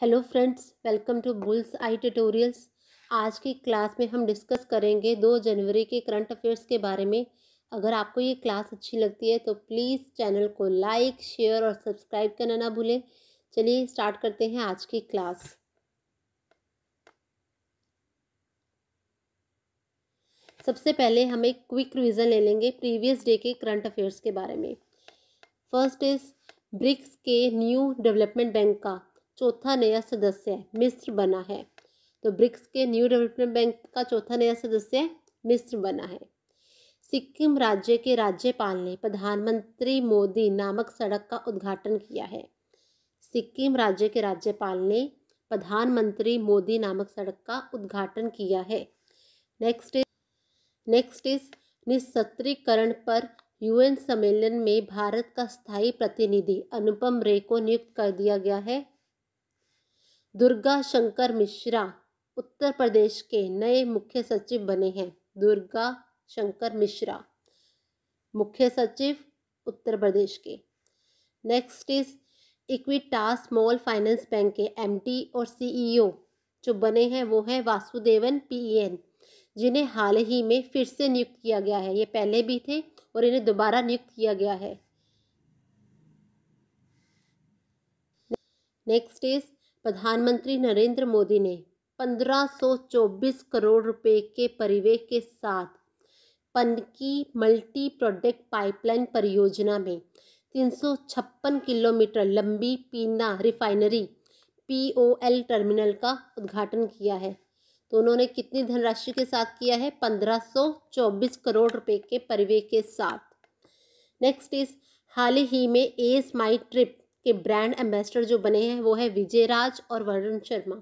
hello friends welcome to bulls eye tutorials आज की class में हम डिस्कस करेंगे दो जनवरी के करंट अफेयर्स के बारे में अगर आपको ये क्लास अच्छी लगती है तो प्लीज़ चैनल को लाइक शेयर और सब्सक्राइब करना ना भूलें चलिए स्टार्ट करते हैं आज की क्लास सबसे पहले हम एक क्विक रिविज़न ले लेंगे प्रीवियस डे के करंट अफेयर्स के बारे में फर्स्ट इज़ ब्रिक्स के न्यू डेवलपमेंट बैंक का चौथा नया सदस्य मिस्र बना है तो ब्रिक्स के न्यू डेवलपमेंट बैंक का चौथा नया सदस्य मिस्र बना है सिक्किम राज्य के राज्यपाल ने प्रधानमंत्री मोदी नामक सड़क का उद्घाटन किया है सिक्किम राज्य के राज्यपाल ने प्रधानमंत्री मोदी नामक सड़क का उद्घाटन किया है नेक्स्ट इज नेक्स्ट इज निशस्त्रीकरण पर यूएन सम्मेलन में भारत का स्थायी प्रतिनिधि अनुपम रे को नियुक्त कर दिया गया है दुर्गा शंकर मिश्रा उत्तर प्रदेश के नए मुख्य सचिव बने हैं दुर्गा शंकर मिश्रा मुख्य सचिव उत्तर प्रदेश के next is Equitas small finance bank के एमडी और सीईओ e जो बने हैं वो हैं वासुदेवन पीएन e जिन्हें हाल ही में फिर से नियुक्त किया गया है ये पहले भी थे और इन्हें दोबारा नियुक्त किया गया है नेक्स्ट इज प्रधानमंत्री नरेंद्र मोदी ने 1524 करोड़ रुपए के परिवेश के साथ पनकी मल्टी प्रोडक्ट पाइपलाइन परियोजना में 356 किलोमीटर लंबी पीना रिफाइनरी पीओएल टर्मिनल का उद्घाटन किया है तो उन्होंने कितनी धनराशि के साथ किया है 1524 करोड़ रुपए के परिवेश के साथ नेक्स्ट इज हाल ही में एस माई ट्रिप के ब्रांड एम्बेसडर जो बने हैं वो है विजय राज और वरुण शर्मा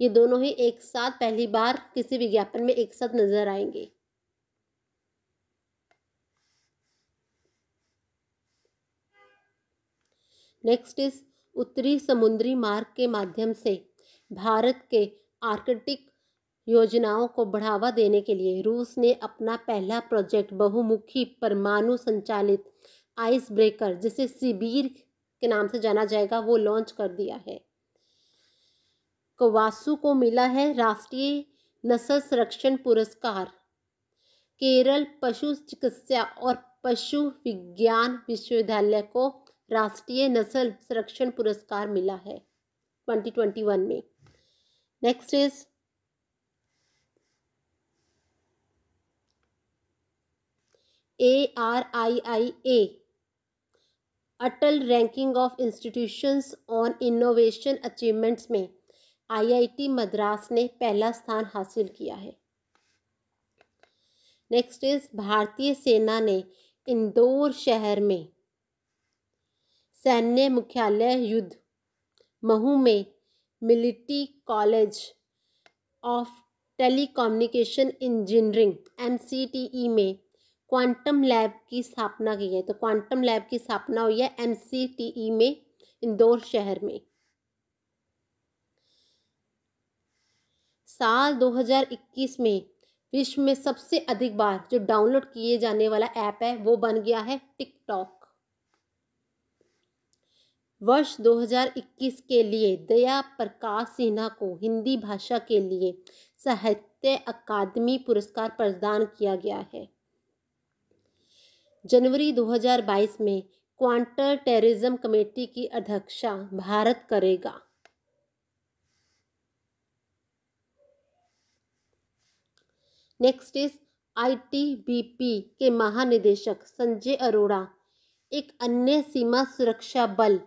ये दोनों ही एक साथ पहली बार किसी विज्ञापन में एक साथ नजर आएंगे नेक्स्ट इज उत्तरी समुद्री मार्ग के माध्यम से भारत के आर्कटिक योजनाओं को बढ़ावा देने के लिए रूस ने अपना पहला प्रोजेक्ट बहुमुखी परमाणु संचालित आइस ब्रेकर जिसे सिबीर के नाम से जाना जाएगा वो लॉन्च कर दिया है कवासु को मिला है राष्ट्रीय नस्ल संरक्षण पुरस्कार केरल पशु चिकित्सा और पशु विज्ञान विश्वविद्यालय को राष्ट्रीय नस्ल संरक्षण पुरस्कार मिला है 2021 में next is A R I I A Atal ranking of institutions on innovation achievements में आईआईटी मद्रास ने पहला स्थान हासिल किया है नेक्स्ट इज भारतीय सेना ने इंदौर शहर में सैन्य मुख्यालय युद्ध महू में military college of telecommunication engineering एम में क्वांटम लैब की स्थापना की है तो क्वांटम लैब की स्थापना हुई है एम e में इंदौर शहर में साल 2021 में विश्व में सबसे अधिक बार जो डाउनलोड किए जाने वाला ऐप है वो बन गया है टिकटॉक वर्ष 2021 के लिए दया प्रकाश सिन्हा को हिंदी भाषा के लिए साहित्य अकादमी पुरस्कार प्रदान किया गया है जनवरी 2022 में क्वांटर टेररिज्म कमेटी की अध्यक्षा भारत करेगा नेक्स्ट इज आईटीबीपी के महानिदेशक संजय अरोड़ा एक अन्य सीमा सुरक्षा बल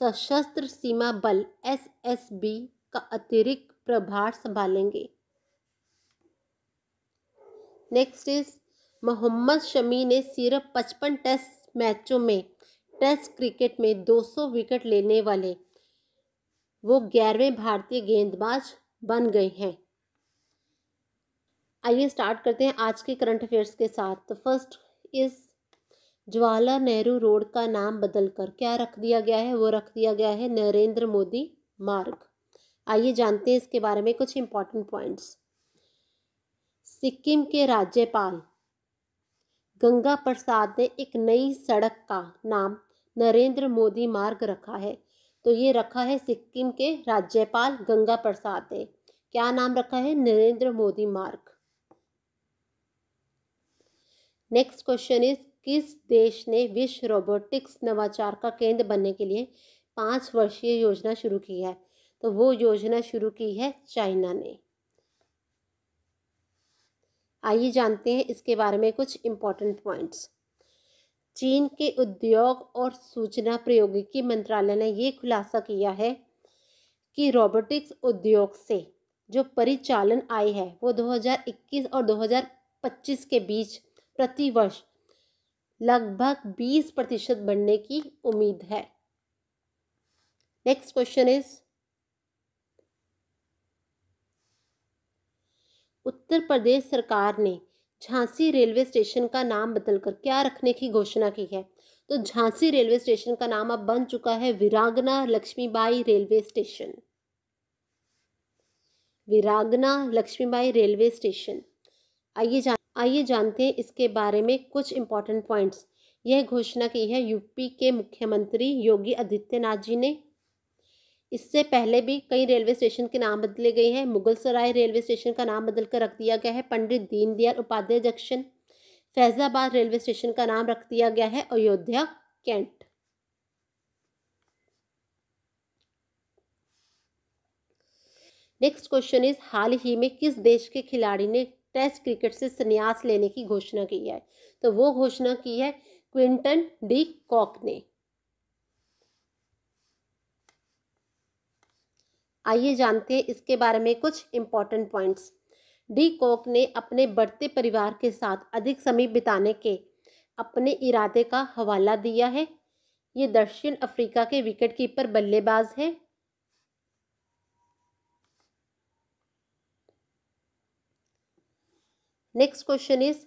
सशस्त्र सीमा बल एसएसबी का अतिरिक्त प्रभार संभालेंगे नेक्स्ट इज मोहम्मद शमी ने सिर्फ पचपन टेस्ट मैचों में टेस्ट क्रिकेट में 200 विकेट लेने वाले वो ग्यारहवें भारतीय गेंदबाज बन गए हैं आइए स्टार्ट करते हैं आज के करंट अफेयर्स के साथ तो फर्स्ट इस जवाहरलाल नेहरू रोड का नाम बदलकर क्या रख दिया गया है वो रख दिया गया है नरेंद्र मोदी मार्ग आइए जानते हैं इसके बारे में कुछ इम्पोर्टेंट पॉइंट्स सिक्किम के राज्यपाल गंगा प्रसाद ने एक नई सड़क का नाम नरेंद्र मोदी मार्ग रखा है तो ये रखा है सिक्किम के राज्यपाल गंगा प्रसाद ने क्या नाम रखा है नरेंद्र मोदी मार्ग नेक्स्ट क्वेश्चन इज किस देश ने विश्व रोबोटिक्स नवाचार का केंद्र बनने के लिए पाँच वर्षीय योजना शुरू की है तो वो योजना शुरू की है चाइना ने आइए जानते हैं इसके बारे में कुछ इम्पोर्टेंट पॉइंट्स चीन के उद्योग और सूचना प्रौद्योगिकी मंत्रालय ने ये खुलासा किया है कि रोबोटिक्स उद्योग से जो परिचालन आय है वो 2021 और 2025 के बीच प्रतिवर्ष लगभग 20 प्रतिशत बढ़ने की उम्मीद है next question is Uttar Pradesh सरकार ने झांसी रेलवे स्टेशन का नाम बदलकर क्या रखने की घोषणा की है तो झांसी रेलवे स्टेशन का नाम अब बन चुका है Virangana Laxmibai railway station Virangana Laxmibai railway station आइए जान आइए जानते हैं इसके बारे में कुछ इंपॉर्टेंट पॉइंट्स यह घोषणा की है यूपी के मुख्यमंत्री योगी आदित्यनाथ जी ने इससे पहले भी कई रेलवे स्टेशन के नाम बदले गए हैं मुगल सराय रेलवे स्टेशन का नाम बदलकर रख दिया गया है Pandit Deendayal Upadhyay junction Faizabad railway station का नाम रख दिया गया है Ayodhya cantt next question is हाल ही में किस देश के खिलाड़ी ने टेस्ट क्रिकेट से संन्यास लेने की घोषणा की है तो वो घोषणा की है क्विंटन डी कॉक ने आइए जानते हैं इसके बारे में कुछ इम्पॉर्टेंट पॉइंट्स डी कोक ने अपने बढ़ते परिवार के साथ अधिक समय बिताने के अपने इरादे का हवाला दिया है ये दक्षिण अफ्रीका के विकेटकीपर बल्लेबाज है नेक्स्ट क्वेश्चन इज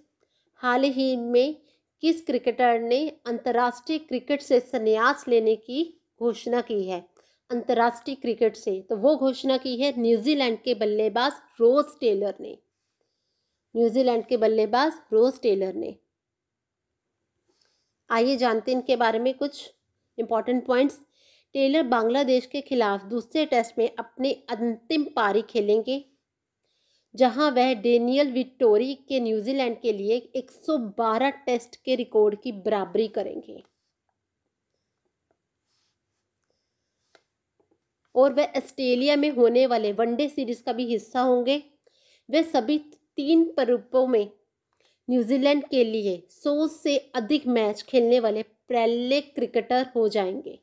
हाल ही में किस क्रिकेटर ने अंतर्राष्ट्रीय क्रिकेट से संन्यास लेने की घोषणा की है अंतर्राष्ट्रीय क्रिकेट से तो वो घोषणा की है न्यूजीलैंड के बल्लेबाज रोज टेलर ने न्यूजीलैंड के बल्लेबाज रोज टेलर ने आइए जानते हैं इनके बारे में कुछ इंपॉर्टेंट पॉइंट्स टेलर बांग्लादेश के खिलाफ दूसरे टेस्ट में अपने अंतिम पारी खेलेंगे जहां वह डेनियल विक्टोरी के न्यूजीलैंड के लिए 112 टेस्ट के रिकॉर्ड की बराबरी करेंगे और वह ऑस्ट्रेलिया में होने वाले वनडे सीरीज का भी हिस्सा होंगे वे सभी तीन प्रूपों में न्यूजीलैंड के लिए सौ से अधिक मैच खेलने वाले पहले क्रिकेटर हो जाएंगे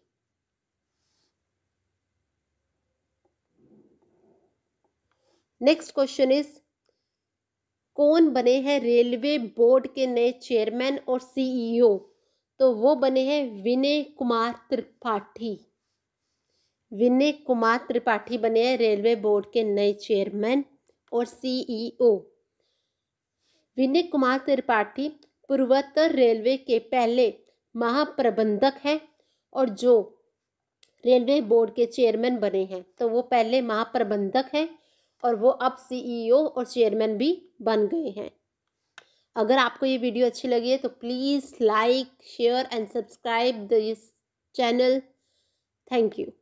नेक्स्ट क्वेश्चन इज कौन बने हैं रेलवे बोर्ड के नए चेयरमैन और सीईओ तो वो बने हैं विनय कुमार त्रिपाठी विनय कुमार त्रिपाठी बने रेलवे बोर्ड के नए चेयरमैन और सीईओ e विनय कुमार त्रिपाठी पूर्वोत्तर रेलवे के पहले महाप्रबंधक हैं और जो रेलवे बोर्ड के चेयरमैन बने हैं तो वो पहले महाप्रबंधक हैं और वो अब सीईओ e और चेयरमैन भी बन गए हैं अगर आपको ये वीडियो अच्छी लगी है तो please like share and subscribe this channel thank you